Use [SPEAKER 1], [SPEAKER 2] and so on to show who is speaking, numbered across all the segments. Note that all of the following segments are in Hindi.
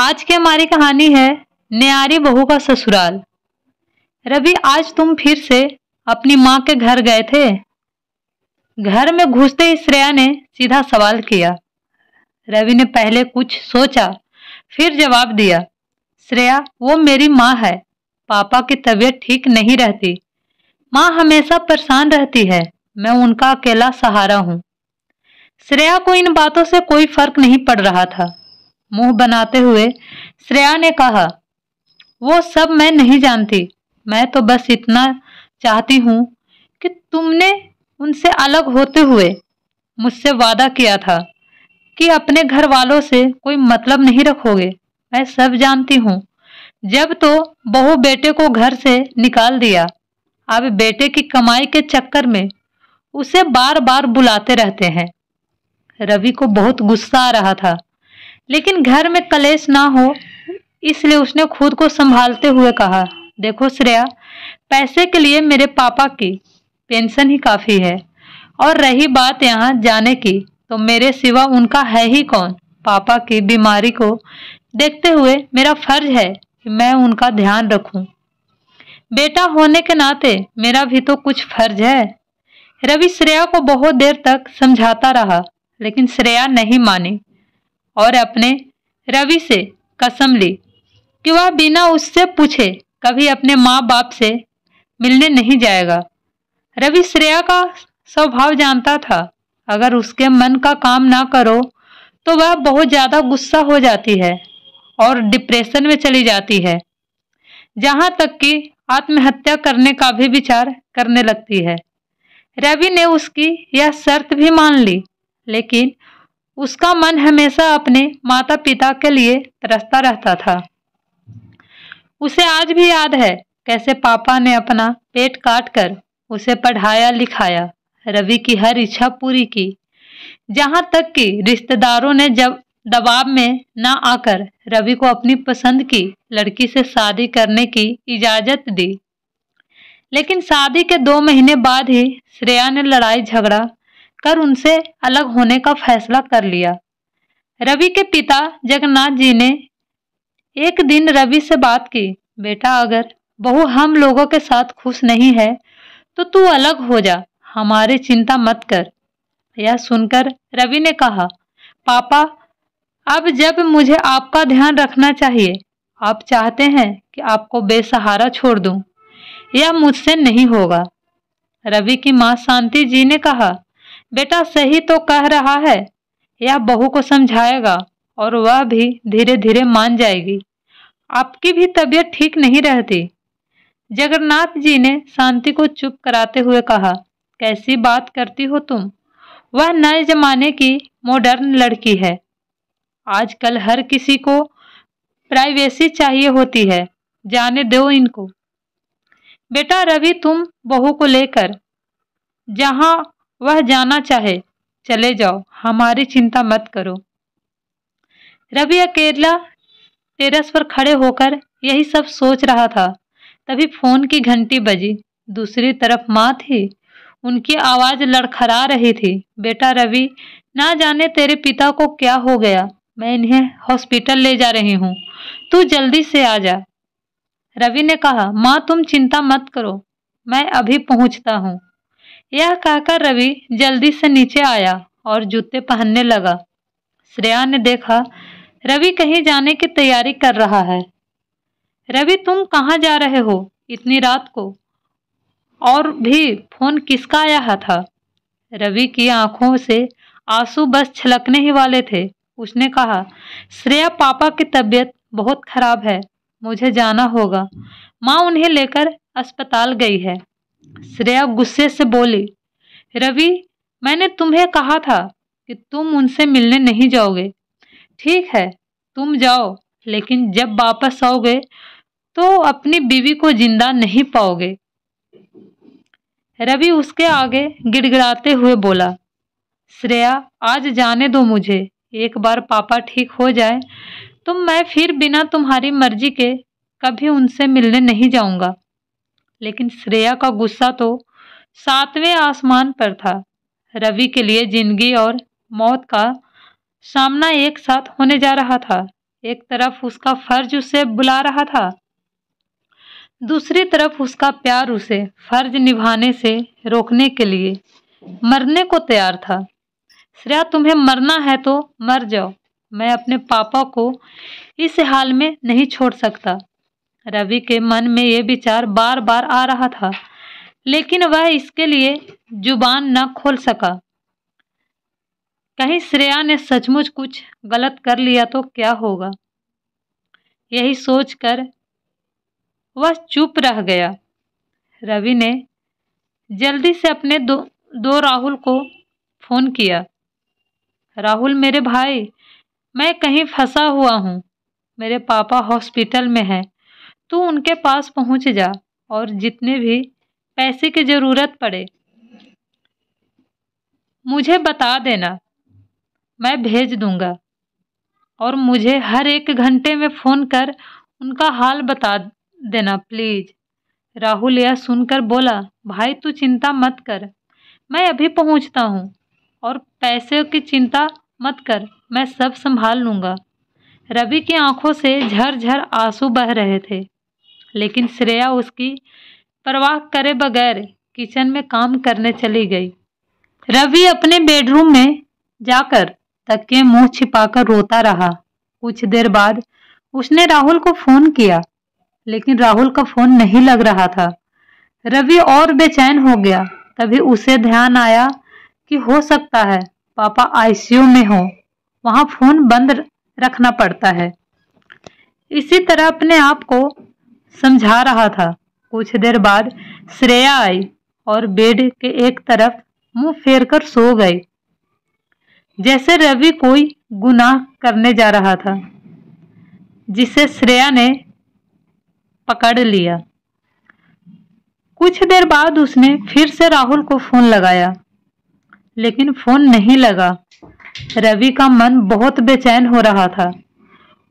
[SPEAKER 1] आज की हमारी कहानी है न्यारी बहू का ससुराल रवि आज तुम फिर से अपनी माँ के घर गए थे घर में घुसते ही श्रेया ने सीधा सवाल किया रवि ने पहले कुछ सोचा फिर जवाब दिया श्रेया वो मेरी माँ है पापा की तबीयत ठीक नहीं रहती माँ हमेशा परेशान रहती है मैं उनका अकेला सहारा हूँ श्रेया को इन बातों से कोई फर्क नहीं पड़ रहा था मुंह बनाते हुए श्रेया ने कहा वो सब मैं नहीं जानती मैं तो बस इतना चाहती हूँ कि तुमने उनसे अलग होते हुए मुझसे वादा किया था कि अपने घर वालों से कोई मतलब नहीं रखोगे मैं सब जानती हूँ जब तो बहू बेटे को घर से निकाल दिया अब बेटे की कमाई के चक्कर में उसे बार बार बुलाते रहते हैं रवि को बहुत गुस्सा आ रहा था लेकिन घर में कलेश ना हो इसलिए उसने खुद को संभालते हुए कहा देखो श्रेया पैसे के लिए मेरे पापा की पेंशन ही काफ़ी है और रही बात यहाँ जाने की तो मेरे सिवा उनका है ही कौन पापा की बीमारी को देखते हुए मेरा फर्ज है कि मैं उनका ध्यान रखूं। बेटा होने के नाते मेरा भी तो कुछ फर्ज है रवि श्रेया को बहुत देर तक समझाता रहा लेकिन श्रेया नहीं मानी और अपने रवि से कसम ली कि वह बिना उससे पूछे कभी अपने माँ बाप से मिलने नहीं जाएगा रवि श्रेया का स्वभाव जानता था अगर उसके मन का काम ना करो तो वह बहुत ज़्यादा गुस्सा हो जाती है और डिप्रेशन में चली जाती है जहाँ तक कि आत्महत्या करने का भी विचार करने लगती है रवि ने उसकी यह शर्त भी मान ली लेकिन उसका मन हमेशा अपने माता पिता के लिए तरसता रहता था उसे आज भी याद है कैसे पापा ने अपना पेट काट कर उसे पढ़ाया लिखाया रवि की हर इच्छा पूरी की जहाँ तक कि रिश्तेदारों ने जब दबाव में न आकर रवि को अपनी पसंद की लड़की से शादी करने की इजाज़त दी लेकिन शादी के दो महीने बाद ही श्रेया ने लड़ाई झगड़ा कर उनसे अलग होने का फैसला कर लिया रवि के पिता जगन्नाथ जी ने एक दिन रवि से बात की बेटा अगर बहू हम लोगों के साथ खुश नहीं है तो तू अलग हो जा हमारी चिंता मत कर यह सुनकर रवि ने कहा पापा अब जब मुझे आपका ध्यान रखना चाहिए आप चाहते हैं कि आपको बेसहारा छोड़ दूं। यह मुझसे नहीं होगा रवि की माँ शांति जी ने कहा बेटा सही तो कह रहा है यह बहू को समझाएगा और वह भी धीरे धीरे मान जाएगी आपकी भी तबीयत ठीक नहीं रहती जगन्नाथ जी ने शांति को चुप कराते हुए कहा कैसी बात करती हो तुम वह नए जमाने की मॉडर्न लड़की है आजकल हर किसी को प्राइवेसी चाहिए होती है जाने दो इनको बेटा रवि तुम बहू को लेकर जहां वह जाना चाहे चले जाओ हमारी चिंता मत करो रवि अकेला टेरस पर खड़े होकर यही सब सोच रहा था तभी फोन की घंटी बजी दूसरी तरफ माँ थी उनकी आवाज़ लड़खड़ा रही थी बेटा रवि ना जाने तेरे पिता को क्या हो गया मैं इन्हें हॉस्पिटल ले जा रही हूँ तू जल्दी से आ जा रवि ने कहा माँ तुम चिंता मत करो मैं अभी पहुँचता हूँ यह कहकर रवि जल्दी से नीचे आया और जूते पहनने लगा श्रेया ने देखा रवि कहीं जाने की तैयारी कर रहा है रवि तुम कहाँ जा रहे हो इतनी रात को और भी फोन किसका आया था रवि की आंखों से आंसू बस छलकने ही वाले थे उसने कहा श्रेया पापा की तबीयत बहुत खराब है मुझे जाना होगा माँ उन्हें लेकर अस्पताल गई है श्रेया गुस्से से बोली रवि मैंने तुम्हें कहा था कि तुम उनसे मिलने नहीं जाओगे ठीक है तुम जाओ लेकिन जब वापस आओगे तो अपनी बीवी को जिंदा नहीं पाओगे रवि उसके आगे गिड़गिड़ाते हुए बोला श्रेया आज जाने दो मुझे एक बार पापा ठीक हो जाए तो मैं फिर बिना तुम्हारी मर्जी के कभी उनसे मिलने नहीं जाऊंगा लेकिन श्रेया का गुस्सा तो सातवें आसमान पर था रवि के लिए जिंदगी और मौत का सामना एक साथ होने जा रहा था एक तरफ उसका फर्ज उसे बुला रहा था दूसरी तरफ उसका प्यार उसे फर्ज निभाने से रोकने के लिए मरने को तैयार था श्रेया तुम्हें मरना है तो मर जाओ मैं अपने पापा को इस हाल में नहीं छोड़ सकता रवि के मन में ये विचार बार बार आ रहा था लेकिन वह इसके लिए जुबान न खोल सका कहीं श्रेया ने सचमुच कुछ गलत कर लिया तो क्या होगा यही सोचकर वह चुप रह गया रवि ने जल्दी से अपने दो दो राहुल को फ़ोन किया राहुल मेरे भाई मैं कहीं फंसा हुआ हूँ मेरे पापा हॉस्पिटल में हैं तू उनके पास पहुंच जा और जितने भी पैसे की ज़रूरत पड़े मुझे बता देना मैं भेज दूंगा और मुझे हर एक घंटे में फ़ोन कर उनका हाल बता देना प्लीज़ राहुल यह सुनकर बोला भाई तू चिंता मत कर मैं अभी पहुंचता हूं और पैसे की चिंता मत कर मैं सब संभाल लूँगा रवि की आंखों से झरझर आंसू बह रहे थे लेकिन श्रेया उसकी परवाह करे बगैर किचन में काम करने चली गई रवि अपने बेडरूम में जाकर तकिए मुंह छिपाकर रोता रहा कुछ देर बाद उसने राहुल को फोन किया लेकिन राहुल का फोन नहीं लग रहा था रवि और बेचैन हो गया तभी उसे ध्यान आया कि हो सकता है पापा आईसीयू में हो वहाँ फोन बंद रखना पड़ता है इसी तरह अपने आप को समझा रहा था कुछ देर बाद श्रेया आई और बेड के एक तरफ मुंह फेर कर सो गई जैसे रवि कोई गुनाह करने जा रहा था जिसे श्रेया ने पकड़ लिया कुछ देर बाद उसने फिर से राहुल को फोन लगाया लेकिन फोन नहीं लगा रवि का मन बहुत बेचैन हो रहा था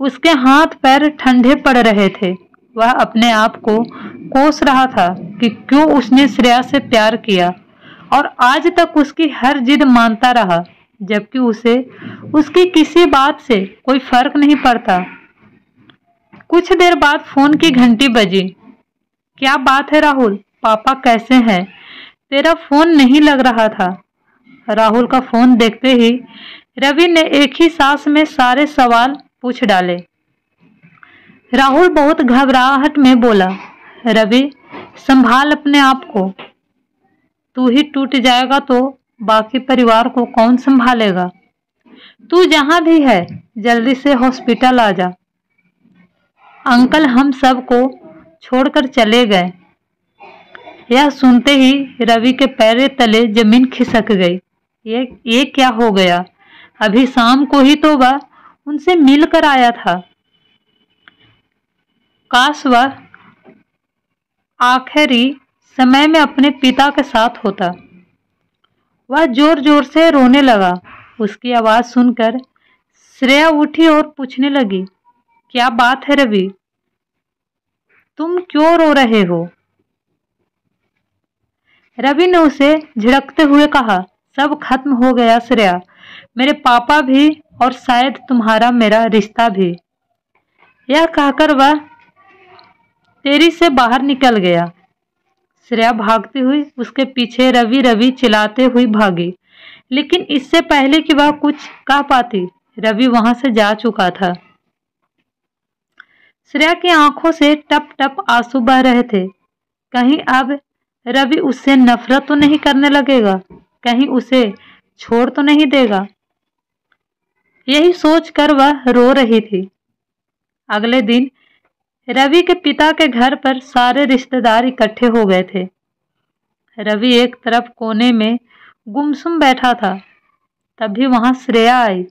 [SPEAKER 1] उसके हाथ पैर ठंडे पड़ रहे थे वह अपने आप को कोस रहा था कि क्यों उसने श्रेया से प्यार किया और आज तक उसकी हर जिद मानता रहा जबकि उसे उसकी किसी बात से कोई फर्क नहीं पड़ता कुछ देर बाद फोन की घंटी बजी क्या बात है राहुल पापा कैसे हैं तेरा फोन नहीं लग रहा था राहुल का फोन देखते ही रवि ने एक ही सांस में सारे सवाल पूछ डाले राहुल बहुत घबराहट में बोला रवि संभाल अपने आप को तू ही टूट जाएगा तो बाकी परिवार को कौन संभालेगा तू जहां भी है जल्दी से हॉस्पिटल आ जा अंकल हम सब को छोड़कर चले गए यह सुनते ही रवि के पैरे तले जमीन खिसक गई ये ये क्या हो गया अभी शाम को ही तो वह उनसे मिलकर आया था काश वह आखिरी समय में अपने पिता के साथ होता वह जोर जोर से रोने लगा उसकी आवाज़ सुनकर श्रेया उठी और पूछने लगी क्या बात है रवि तुम क्यों रो रहे हो रवि ने उसे झिड़कते हुए कहा सब खत्म हो गया श्रेया मेरे पापा भी और शायद तुम्हारा मेरा रिश्ता भी यह कहकर वह तेरी से बाहर निकल गया श्रेया भागती हुई उसके पीछे रवि रवि चिल्लाते हुए भागी लेकिन इससे पहले कि वह कुछ कह पाती रवि वहां से जा चुका था श्रेया की आंखों से टप टप आंसू बह रहे थे कहीं अब रवि उससे नफरत तो नहीं करने लगेगा कहीं उसे छोड़ तो नहीं देगा यही सोचकर वह रो रही थी अगले दिन रवि के पिता के घर पर सारे रिश्तेदार इकट्ठे हो गए थे रवि एक तरफ कोने में गुमसुम बैठा था तभी वहां श्रेया आई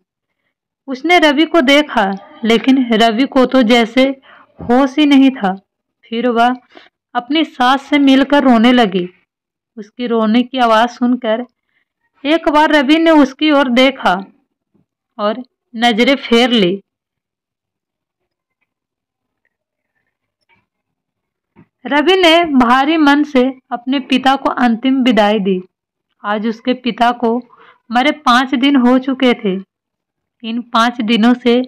[SPEAKER 1] उसने रवि को देखा लेकिन रवि को तो जैसे होश ही नहीं था फिर वह अपनी सास से मिलकर रोने लगी उसकी रोने की आवाज़ सुनकर एक बार रवि ने उसकी ओर देखा और नज़रें फेर ली रवि ने भारी मन से अपने पिता को अंतिम विदाई दी आज उसके पिता को मरे पाँच दिन हो चुके थे इन पाँच दिनों से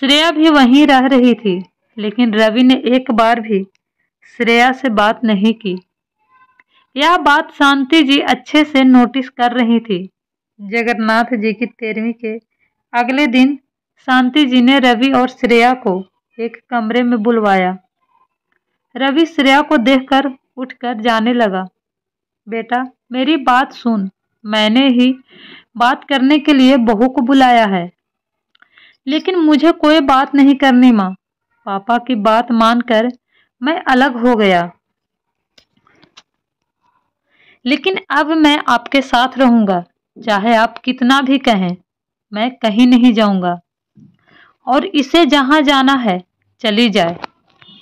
[SPEAKER 1] श्रेया भी वहीं रह रही थी लेकिन रवि ने एक बार भी श्रेया से बात नहीं की यह बात शांति जी अच्छे से नोटिस कर रही थी जगन्नाथ जी की तेरहवीं के अगले दिन शांति जी ने रवि और श्रेया को एक कमरे में बुलवाया रवि श्रेया को देखकर उठकर जाने लगा बेटा मेरी बात सुन मैंने ही बात करने के लिए बहू को बुलाया है लेकिन मुझे कोई बात नहीं करनी माँ पापा की बात मानकर मैं अलग हो गया लेकिन अब मैं आपके साथ रहूँगा चाहे आप कितना भी कहें मैं कहीं नहीं जाऊँगा और इसे जहाँ जाना है चली जाए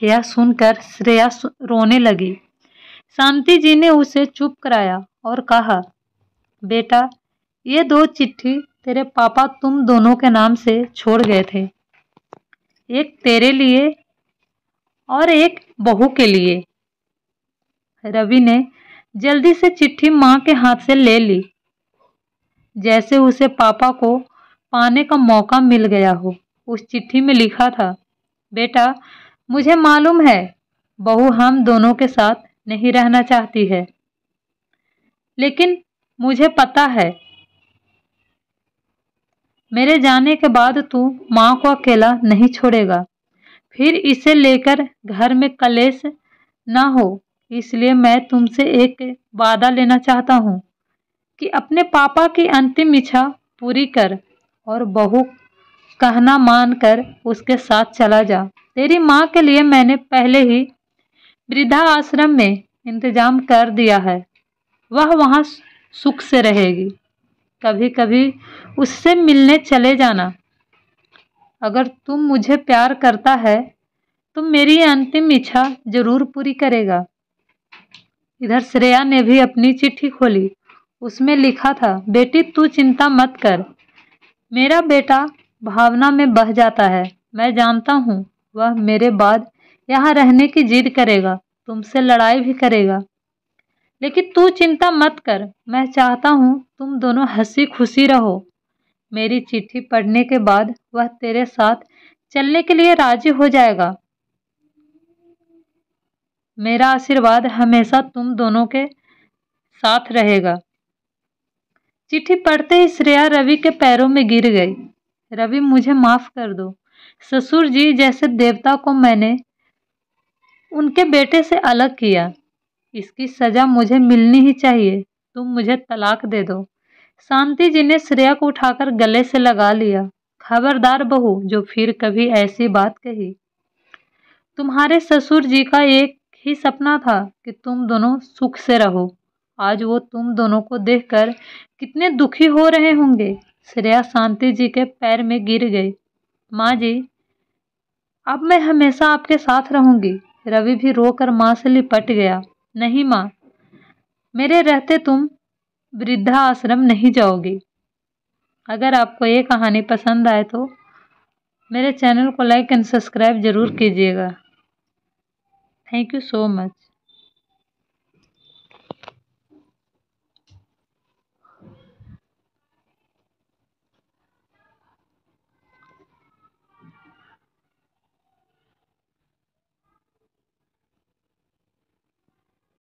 [SPEAKER 1] यह सुनकर श्रेया रोने लगी शांति जी ने उसे चुप कराया और कहा बेटा ये दो चिट्ठी तेरे पापा तुम दोनों के नाम से छोड़ गए थे एक तेरे लिए और एक बहू के लिए रवि ने जल्दी से चिट्ठी माँ के हाथ से ले ली जैसे उसे पापा को पाने का मौका मिल गया हो उस चिट्ठी में लिखा था बेटा मुझे मालूम है बहू हम दोनों के साथ नहीं रहना चाहती है लेकिन मुझे पता है मेरे जाने के बाद तू माँ को अकेला नहीं छोड़ेगा फिर इसे लेकर घर में कलेश ना हो इसलिए मैं तुमसे एक वादा लेना चाहता हूँ कि अपने पापा की अंतिम इच्छा पूरी कर और बहू कहना मानकर उसके साथ चला जा तेरी माँ के लिए मैंने पहले ही वृद्धा आश्रम में इंतजाम कर दिया है वह वहाँ सुख से रहेगी कभी कभी उससे मिलने चले जाना अगर तुम मुझे प्यार करता है तो मेरी अंतिम इच्छा जरूर पूरी करेगा इधर श्रेया ने भी अपनी चिट्ठी खोली उसमें लिखा था बेटी तू चिंता मत कर मेरा बेटा भावना में बह जाता है मैं जानता हूँ वह मेरे बाद यहाँ रहने की जिद करेगा तुमसे लड़ाई भी करेगा लेकिन तू चिंता मत कर मैं चाहता हूँ तुम दोनों हंसी खुशी रहो मेरी चिट्ठी पढ़ने के बाद वह तेरे साथ चलने के लिए राजी हो जाएगा मेरा आशीर्वाद हमेशा तुम दोनों के साथ रहेगा चिट्ठी पढ़ते ही श्रेया रवि के पैरों में गिर गई रवि मुझे माफ़ कर दो ससुर जी जैसे देवता को मैंने उनके बेटे से अलग किया इसकी सज़ा मुझे मिलनी ही चाहिए तुम मुझे तलाक दे दो शांति जी ने श्रेया को उठाकर गले से लगा लिया खबरदार बहू जो फिर कभी ऐसी बात कही तुम्हारे ससुर जी का एक ही सपना था कि तुम दोनों सुख से रहो आज वो तुम दोनों को देखकर कितने दुखी हो रहे होंगे श्रेया शांति जी के पैर में गिर गई माँ जी अब मैं हमेशा आपके साथ रहूंगी रवि भी रोकर माँ से लिपट गया नहीं माँ मेरे रहते तुम वृद्धा आश्रम नहीं जाओगी अगर आपको ये कहानी पसंद आए तो मेरे चैनल को लाइक एंड सब्सक्राइब ज़रूर कीजिएगा थैंक यू सो मच